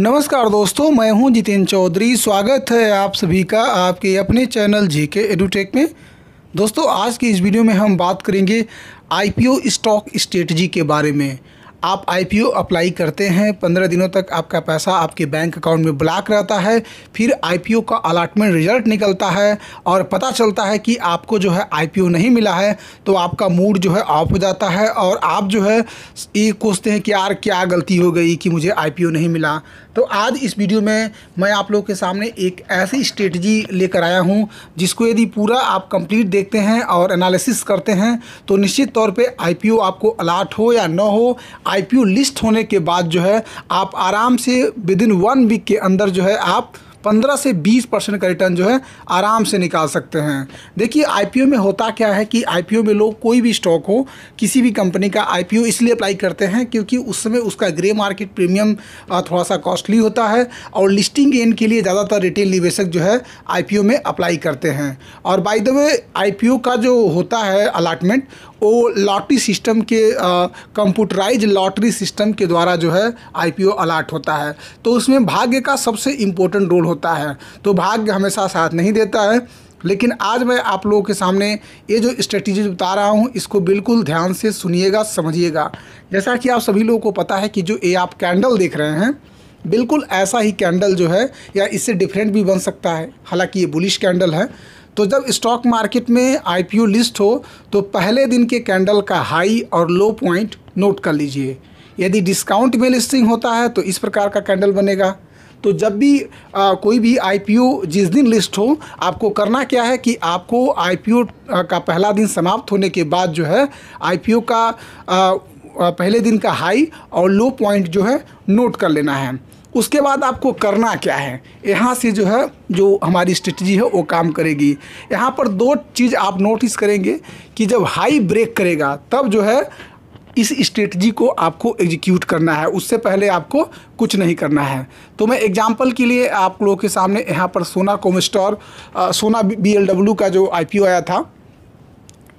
नमस्कार दोस्तों मैं हूं जितेंद्र चौधरी स्वागत है आप सभी का आपके अपने चैनल जी के एडुटेक में दोस्तों आज की इस वीडियो में हम बात करेंगे आईपीओ स्टॉक स्ट्रेटजी के बारे में आप आई अप्लाई करते हैं पंद्रह दिनों तक आपका पैसा आपके बैंक अकाउंट में ब्लॉक रहता है फिर आई का अलाटमेंट रिजल्ट निकलता है और पता चलता है कि आपको जो है आई नहीं मिला है तो आपका मूड जो है ऑफ हो जाता है और आप जो है ये सोचते हैं कि यार क्या गलती हो गई कि मुझे आई नहीं मिला तो आज इस वीडियो में मैं आप लोग के सामने एक ऐसी स्ट्रेटजी लेकर आया हूँ जिसको यदि पूरा आप कंप्लीट देखते हैं और एनालिसिस करते हैं तो निश्चित तौर पे आईपीओ आपको अलाट हो या न हो आईपीओ लिस्ट होने के बाद जो है आप आराम से विद इन वन वीक के अंदर जो है आप पंद्रह से बीस परसेंट का रिटर्न जो है आराम से निकाल सकते हैं देखिए आई में होता क्या है कि आई में लोग कोई भी स्टॉक हो किसी भी कंपनी का आई इसलिए अप्लाई करते हैं क्योंकि उस समय उसका ग्रे मार्केट प्रीमियम थोड़ा सा कॉस्टली होता है और लिस्टिंग गेन के लिए ज़्यादातर रिटेल निवेशक जो है आई में अप्लाई करते हैं और बाई द वे आई का जो होता है अलाटमेंट वो लॉटरी सिस्टम के कंप्यूटराइज लॉटरी सिस्टम के द्वारा जो है आई अलाट होता है तो उसमें भाग्य का सबसे इम्पोर्टेंट रोल होता है तो भाग्य हमेशा साथ नहीं देता है लेकिन आज मैं आप लोगों के सामने ये जो स्ट्रेटजी बता रहा हूँ इसको बिल्कुल ध्यान से सुनिएगा समझिएगा जैसा कि आप सभी लोगों को पता है कि जो ये आप कैंडल देख रहे हैं बिल्कुल ऐसा ही कैंडल जो है या इससे डिफरेंट भी बन सकता है हालांकि ये बुलिश कैंडल है तो जब स्टॉक मार्केट में आईपीओ लिस्ट हो तो पहले दिन के कैंडल का हाई और लो पॉइंट नोट कर लीजिए यदि डिस्काउंट में लिस्टिंग होता है तो इस प्रकार का कैंडल बनेगा तो जब भी आ, कोई भी आईपीओ जिस दिन लिस्ट हो आपको करना क्या है कि आपको आईपीओ का पहला दिन समाप्त होने के बाद जो है आईपीओ का आ, पहले दिन का हाई और लो पॉइंट जो है नोट कर लेना है उसके बाद आपको करना क्या है यहाँ से जो है जो हमारी स्ट्रेटजी है वो काम करेगी यहाँ पर दो चीज़ आप नोटिस करेंगे कि जब हाई ब्रेक करेगा तब जो है इस स्ट्रेटजी को आपको एग्जीक्यूट करना है उससे पहले आपको कुछ नहीं करना है तो मैं एग्जांपल के लिए आप लोगों के सामने यहाँ पर सोना कोमस्टोर सोना बी का जो आई आया था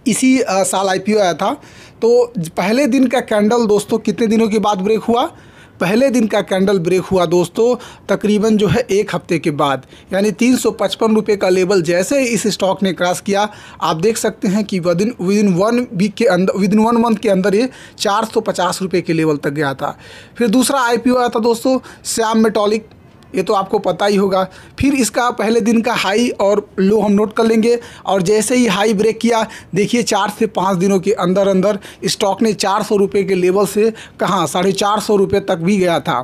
इसी आ, साल आई आया था तो पहले दिन का कैंडल दोस्तों कितने दिनों के बाद ब्रेक हुआ पहले दिन का कैंडल ब्रेक हुआ दोस्तों तकरीबन जो है एक हफ्ते के बाद यानी तीन सौ पचपन रुपये का लेवल जैसे ही इस स्टॉक ने क्रॉस किया आप देख सकते हैं कि within within one week के अंदर विद इन वन मंथ के अंदर ये चार सौ पचास रुपये के लेवल तक गया था फिर दूसरा आई आया था दोस्तों श्याम मेटोलिक ये तो आपको पता ही होगा फिर इसका पहले दिन का हाई और लो हम नोट कर लेंगे और जैसे ही हाई ब्रेक किया देखिए चार से पाँच दिनों के अंदर अंदर स्टॉक ने चार सौ रुपये के लेवल से कहाँ साढ़े चार सौ रुपये तक भी गया था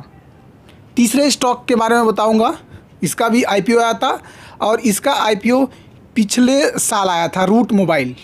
तीसरे स्टॉक के बारे में बताऊँगा इसका भी आईपीओ आया था और इसका आईपीओ पिछले साल आया था रूट मोबाइल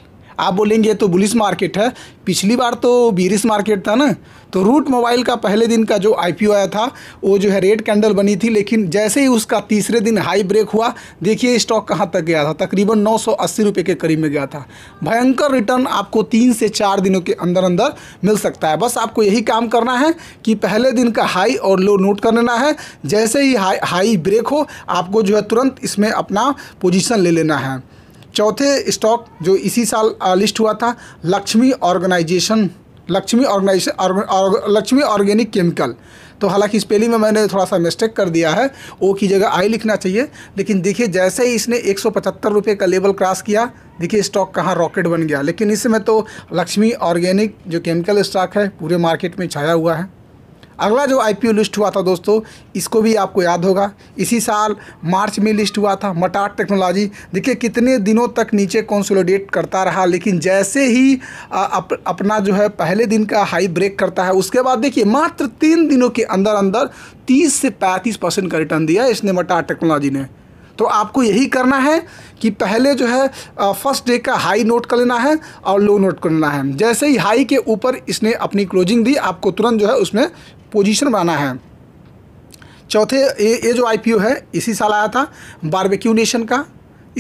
आप बोलेंगे तो बुलिस मार्केट है पिछली बार तो बीरिस मार्केट था ना तो रूट मोबाइल का पहले दिन का जो आई आया था वो जो है रेड कैंडल बनी थी लेकिन जैसे ही उसका तीसरे दिन हाई ब्रेक हुआ देखिए स्टॉक कहाँ तक गया था तकरीबन नौ सौ के करीब में गया था भयंकर रिटर्न आपको तीन से चार दिनों के अंदर अंदर मिल सकता है बस आपको यही काम करना है कि पहले दिन का हाई और लो नोट कर लेना है जैसे ही हाई हाई ब्रेक हो आपको जो है तुरंत इसमें अपना पोजिशन ले लेना है चौथे स्टॉक जो इसी साल लिस्ट हुआ था Laxmi organization Laxmi organization Laxmi organic chemical तो हालांकि स्पेलिंग में मैंने थोड़ा सा मिस्टेक कर दिया है ओ की जगह आई लिखना चाहिए लेकिन देखिए जैसे ही इसने एक सौ का लेवल क्रॉस किया देखिए स्टॉक कहाँ रॉकेट बन गया लेकिन इस समय तो लक्ष्मी ऑर्गेनिक जो केमिकल स्टॉक है पूरे मार्केट में छाया हुआ है अगला जो आई लिस्ट हुआ था दोस्तों इसको भी आपको याद होगा इसी साल मार्च में लिस्ट हुआ था मटाट टेक्नोलॉजी देखिए कितने दिनों तक नीचे कॉन्सोलोडेट करता रहा लेकिन जैसे ही अप, अपना जो है पहले दिन का हाई ब्रेक करता है उसके बाद देखिए मात्र तीन दिनों के अंदर अंदर तीस से पैंतीस परसेंट का रिटर्न दिया इसने मटाट टेक्नोलॉजी ने तो आपको यही करना है कि पहले जो है फर्स्ट डे का हाई नोट कर लेना है और लो नोट कर लेना है जैसे ही हाई के ऊपर इसने अपनी क्लोजिंग दी आपको तुरंत जो है उसमें पोजीशन बनाना है चौथे ये ये जो आईपीओ है इसी साल आया था बारबेक्यू नेशन का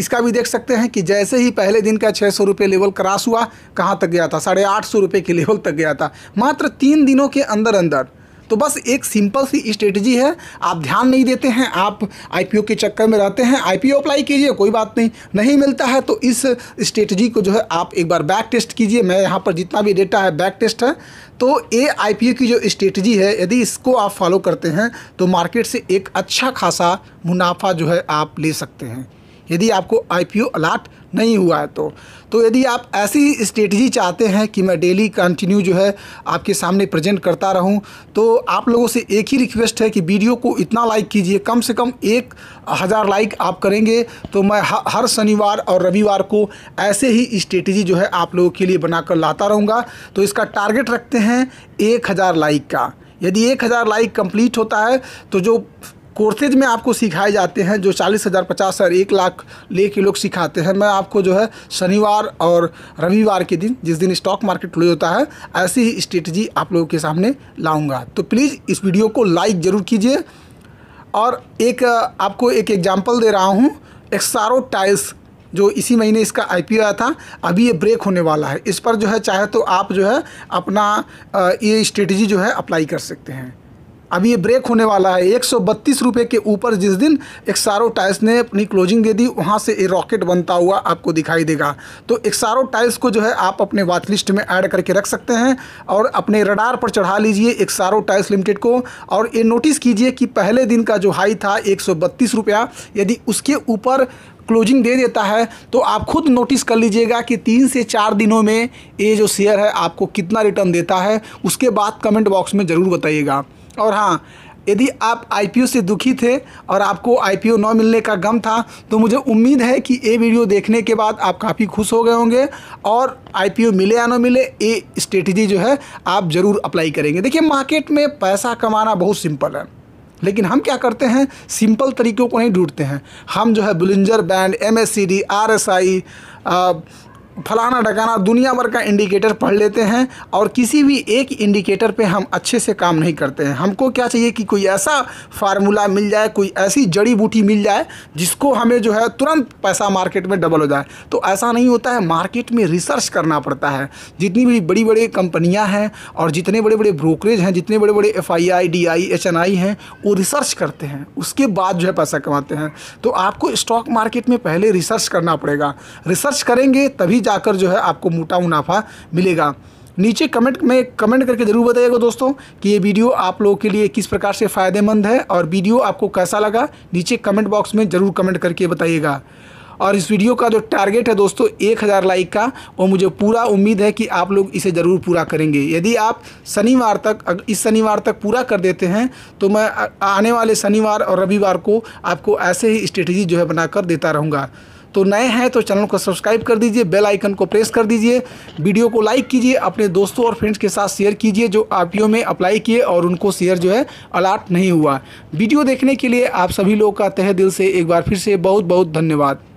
इसका भी देख सकते हैं कि जैसे ही पहले दिन का छः सौ रुपये लेवल क्रॉस हुआ कहाँ तक गया था साढ़े आठ सौ रुपये के लेवल तक गया था मात्र तीन दिनों के अंदर अंदर तो बस एक सिंपल सी स्ट्रेटजी है आप ध्यान नहीं देते हैं आप आईपीओ के चक्कर में रहते हैं आईपीओ अप्लाई कीजिए कोई बात नहीं नहीं मिलता है तो इस स्ट्रेटजी को जो है आप एक बार बैक टेस्ट कीजिए मैं यहाँ पर जितना भी डेटा है बैक टेस्ट है तो ये आई की जो स्ट्रेटजी है यदि इसको आप फॉलो करते हैं तो मार्केट से एक अच्छा खासा मुनाफा जो है आप ले सकते हैं यदि आपको आईपीओ अलाट नहीं हुआ है तो तो यदि आप ऐसी स्ट्रेटजी चाहते हैं कि मैं डेली कंटिन्यू जो है आपके सामने प्रेजेंट करता रहूं तो आप लोगों से एक ही रिक्वेस्ट है कि वीडियो को इतना लाइक कीजिए कम से कम एक हज़ार लाइक आप करेंगे तो मैं हर शनिवार और रविवार को ऐसे ही स्ट्रेटजी जो है आप लोगों के लिए बनाकर लाता रहूँगा तो इसका टारगेट रखते हैं एक हज़ार लाइक का यदि एक हज़ार लाइक कंप्लीट होता है तो जो कोर्सेज में आपको सिखाए जाते हैं जो चालीस हज़ार पचास हज़ार एक लाख ले के लोग सिखाते हैं मैं आपको जो है शनिवार और रविवार के दिन जिस दिन स्टॉक मार्केट क्लोज होता है ऐसी ही स्ट्रेटजी आप लोगों के सामने लाऊंगा तो प्लीज़ इस वीडियो को लाइक ज़रूर कीजिए और एक आपको एक एग्जाम्पल दे रहा हूँ एक्सारो टाइल्स जो इसी महीने इसका आई आया था अभी ये ब्रेक होने वाला है इस पर जो है चाहे तो आप जो है अपना ये स्ट्रेटजी जो है अप्लाई कर सकते हैं अब ये ब्रेक होने वाला है एक सौ के ऊपर जिस दिन एक्सारो टाइल्स ने अपनी क्लोजिंग दे दी वहाँ से ये रॉकेट बनता हुआ आपको दिखाई देगा तो एक्सारो टाइल्स को जो है आप अपने वाच लिस्ट में ऐड करके रख सकते हैं और अपने रडार पर चढ़ा लीजिए एक्सारो टाइल्स लिमिटेड को और ये नोटिस कीजिए कि पहले दिन का जो हाई था एक रुपया यदि उसके ऊपर क्लोजिंग दे देता है तो आप खुद नोटिस कर लीजिएगा कि तीन से चार दिनों में ये जो शेयर है आपको कितना रिटर्न देता है उसके बाद कमेंट बॉक्स में ज़रूर बताइएगा और हाँ यदि आप आई से दुखी थे और आपको आईपीओ न मिलने का गम था तो मुझे उम्मीद है कि ये वीडियो देखने के बाद आप काफ़ी खुश हो गए होंगे और आईपीओ मिले या ना मिले ये स्ट्रेटजी जो है आप ज़रूर अप्लाई करेंगे देखिए मार्केट में पैसा कमाना बहुत सिंपल है लेकिन हम क्या करते हैं सिंपल तरीक़ों को नहीं ढूंढते हैं हम जो है Bollinger band M S C D R S I फलाना ढकाना दुनिया भर का इंडिकेटर पढ़ लेते हैं और किसी भी एक इंडिकेटर पे हम अच्छे से काम नहीं करते हैं हमको क्या चाहिए कि कोई ऐसा फार्मूला मिल जाए कोई ऐसी जड़ी बूटी मिल जाए जिसको हमें जो है तुरंत पैसा मार्केट में डबल हो जाए तो ऐसा नहीं होता है मार्केट में रिसर्च करना पड़ता है जितनी भी बड़ी बड़ी कंपनियाँ हैं और जितने बड़े बड़े ब्रोकरेज हैं जितने बड़े बड़े F I I D I I H N I वो रिसर्च करते हैं उसके बाद जो है पैसा कमाते हैं तो आपको स्टॉक मार्केट में पहले रिसर्च करना पड़ेगा रिसर्च करेंगे तभी जा जाकर जो है आपको मोटा मुनाफा मिलेगा नीचे कमेंट में कमेंट करके ज़रूर बताइएगा दोस्तों कि ये वीडियो आप लोगों के लिए किस प्रकार से फ़ायदेमंद है और वीडियो आपको कैसा लगा नीचे कमेंट बॉक्स में ज़रूर कमेंट करके बताइएगा और इस वीडियो का जो टारगेट है दोस्तों एक हज़ार लाइक का वो मुझे पूरा उम्मीद है कि आप लोग इसे ज़रूर पूरा करेंगे यदि आप शनिवार तक इस शनिवार तक पूरा कर देते हैं तो मैं आने वाले शनिवार और रविवार को आपको ऐसे ही स्ट्रेटजी जो है बनाकर देता रहूँगा तो नए हैं तो चैनल को सब्सक्राइब कर दीजिए बेल आइकन को प्रेस कर दीजिए वीडियो को लाइक कीजिए अपने दोस्तों और फ्रेंड्स के साथ शेयर कीजिए जो आप में अप्लाई किए और उनको शेयर जो है अलाट नहीं हुआ वीडियो देखने के लिए आप सभी लोग का तह दिल से एक बार फिर से बहुत बहुत धन्यवाद